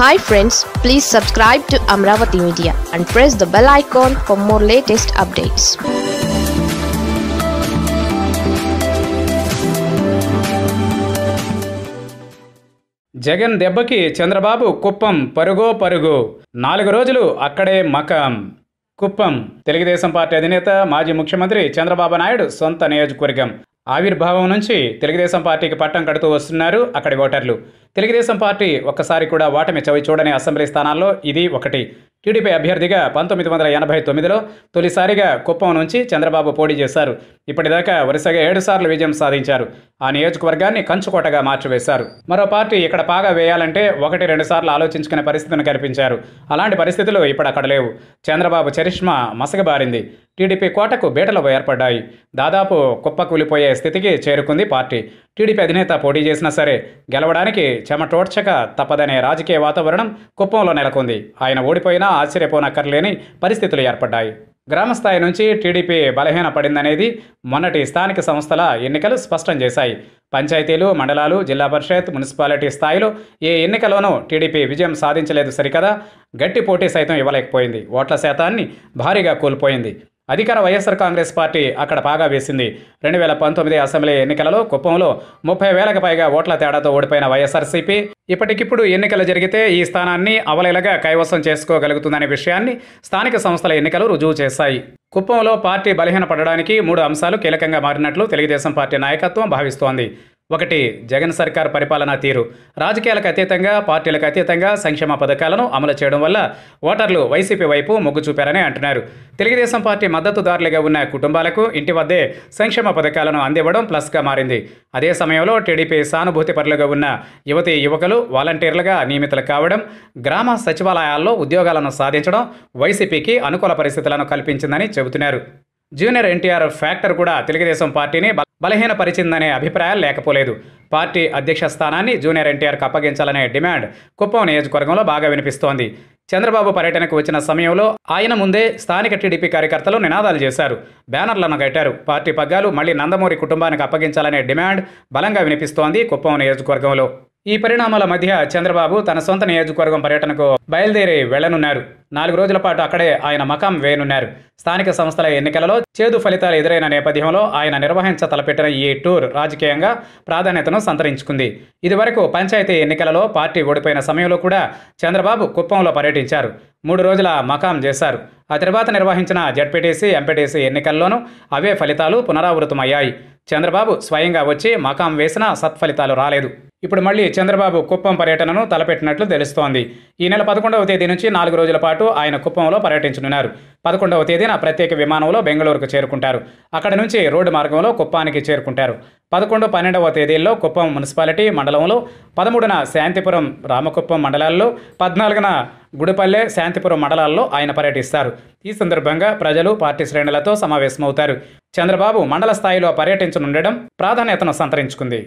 hi friends please subscribe to Amaravati media and press the bell icon for more latest updates Jagan దెబ్బకి చంద్రబాబు కుప్పం పరుగో పరుగు నాలుగు రోజులు అక్కడే మకం కుప్పం తెలుగుదేశం పార్టీ అధినేత మాజీ ముఖ్యమంత్రి చంద్రబాబు నాయుడు సొంత నియోజకవర్గం ఆవిర్భావం నుంచి తెలుగుదేశం పార్టీకి పట్టం కడుతూ వస్తున్నారు అక్కడి ఓటర్లు తెలుగుదేశం పార్టీ ఒక్కసారి కూడా ఓటమి చవి చూడని అసెంబ్లీ స్థానాల్లో ఇది ఒకటి టీడీపీ అభ్యర్థిగా పంతొమ్మిది వందల ఎనభై తొమ్మిదిలో తొలిసారిగా కుప్పం నుంచి చంద్రబాబు పోటీ చేశారు ఇప్పటిదాకా వరుసగా ఏడుసార్లు విజయం సాధించారు ఆ నియోజకవర్గాన్ని కంచుకోటగా మార్చివేశారు మరో పార్టీ ఇక్కడ పాగా వేయాలంటే ఒకటి రెండు సార్లు ఆలోచించుకునే పరిస్థితిని కనిపించారు అలాంటి పరిస్థితులు ఇప్పుడు అక్కడ లేవు చంద్రబాబు చరిష్మా మసగబారింది టీడీపీ కోటకు బీటలు ఏర్పడ్డాయి దాదాపు కుప్పకూలిపోయే స్థితికి చేరుకుంది పార్టీ టీడీపీ అధినేత పోటీ చేసినా సరే గెలవడానికి చెమటోడ్చక తప్పదనే రాజకీయ వాతావరణం కుప్పంలో నెలకొంది ఆయన ఓడిపోయినా ఆశ్చర్యపోనక్కర్లేని పరిస్థితులు ఏర్పడ్డాయి గ్రామస్థాయి నుంచి టీడీపీ బలహీన పడిందనేది మొన్నటి స్థానిక సంస్థల ఎన్నికలు స్పష్టం చేశాయి పంచాయతీలు మండలాలు జిల్లా పరిషత్ మున్సిపాలిటీ స్థాయిలో ఏ ఎన్నికలోనూ టీడీపీ విజయం సాధించలేదు సరికదా గట్టి పోటీ సైతం ఇవ్వలేకపోయింది ఓట్ల శాతాన్ని భారీగా కోల్పోయింది అధికార వైఎస్ఆర్ కాంగ్రెస్ పార్టీ అక్కడ బాగా వేసింది రెండు వేల పంతొమ్మిది అసెంబ్లీ ఎన్నికలలో కుప్పంలో ముప్పై వేలకు పైగా ఓట్ల తేడాతో ఓడిపోయిన వైఎస్ఆర్సీపీ ఇప్పటికిప్పుడు ఎన్నికలు జరిగితే ఈ స్థానాన్ని అవలేలగా కైవసం చేసుకోగలుగుతుందనే విషయాన్ని స్థానిక సంస్థల ఎన్నికలు రుజువు చేశాయి కుప్పంలో పార్టీ బలహీనపడడానికి మూడు అంశాలు కీలకంగా మారినట్లు తెలుగుదేశం పార్టీ నాయకత్వం భావిస్తోంది ఒకటి జగన్ సర్కార్ పరిపాలనా తీరు రాజకీయాలకు అతీతంగా పార్టీలకు అతీతంగా సంక్షేమ పథకాలను అమలు చేయడం వల్ల ఓటర్లు వైసీపీ వైపు మొగ్గు చూపారని అంటున్నారు తెలుగుదేశం పార్టీ మద్దతుదారులుగా ఉన్న కుటుంబాలకు ఇంటి వద్దే సంక్షేమ పథకాలను అందివ్వడం ప్లస్గా మారింది అదే సమయంలో టీడీపీ సానుభూతి పరులుగా ఉన్న యువతి యువకులు వాలంటీర్లుగా నియమితులు కావడం గ్రామ సచివాలయాల్లో ఉద్యోగాలను సాధించడం వైసీపీకి అనుకూల పరిస్థితులను కల్పించిందని చెబుతున్నారు జూనియర్ ఎన్టీఆర్ ఫ్యాక్టర్ కూడా తెలుగుదేశం పార్టీని బలహీనపరిచిందనే అభిప్రాయాలు లేకపోలేదు పార్టీ అధ్యక్ష స్థానాన్ని జూనియర్ ఎన్టీఆర్కు అప్పగించాలనే డిమాండ్ కుప్పం నియోజకవర్గంలో బాగా వినిపిస్తోంది చంద్రబాబు పర్యటనకు వచ్చిన సమయంలో ఆయన ముందే స్థానిక టీడీపీ కార్యకర్తలు నినాదాలు చేశారు బ్యానర్లను కట్టారు పార్టీ పగ్గాలు మళ్లీ నందమూరి కుటుంబానికి అప్పగించాలనే డిమాండ్ బలంగా వినిపిస్తోంది కుప్పం నియోజకవర్గంలో ఈ పరిణామాల మధ్య చంద్రబాబు తన సొంత నియోజకవర్గం పర్యటనకు బయలుదేరి వెళ్లనున్నారు నాలుగు రోజుల పాటు అక్కడే ఆయన మకాం వేయనున్నారు స్థానిక సంస్థల ఎన్నికలలో చేదు ఫలితాలు ఎదురైన నేపథ్యంలో ఆయన నిర్వహించ తలపెట్టిన ఈ టూర్ రాజకీయంగా ప్రాధాన్యతను సంతరించుకుంది ఇదివరకు పంచాయతీ ఎన్నికలలో పార్టీ ఓడిపోయిన సమయంలో కూడా చంద్రబాబు కుప్పంలో పర్యటించారు మూడు రోజుల మకాం చేశారు ఆ తర్వాత నిర్వహించిన జడ్పీటీసీ ఎంపీటీసీ ఎన్నికల్లోనూ అవే ఫలితాలు పునరావృతమయ్యాయి చంద్రబాబు స్వయంగా వచ్చి మకాం వేసినా సత్ఫలితాలు రాలేదు ఇప్పుడు మళ్ళీ చంద్రబాబు కుప్పం పర్యటనను తలపెట్టినట్లు తెలుస్తోంది ఈ నెల పదకొండవ తేదీ నుంచి నాలుగు రోజుల పాటు ఆయన కుప్పంలో పర్యటించనున్నారు పదకొండవ తేదీన ప్రత్యేక విమానంలో బెంగళూరుకు చేరుకుంటారు అక్కడ నుంచి రోడ్డు మార్గంలో కుప్పానికి చేరుకుంటారు పదకొండు పన్నెండవ తేదీల్లో కుప్పం మున్సిపాలిటీ మండలంలో పదమూడున శాంతిపురం రామకుప్పం మండలాల్లో పద్నాలుగున గుడిపల్లె శాంతిపురం మండలాల్లో ఆయన పర్యటిస్తారు ఈ సందర్భంగా ప్రజలు పార్టీ శ్రేణులతో సమావేశమవుతారు చంద్రబాబు మండల స్థాయిలో పర్యటించనుండడం ప్రాధాన్యతను సంతరించుకుంది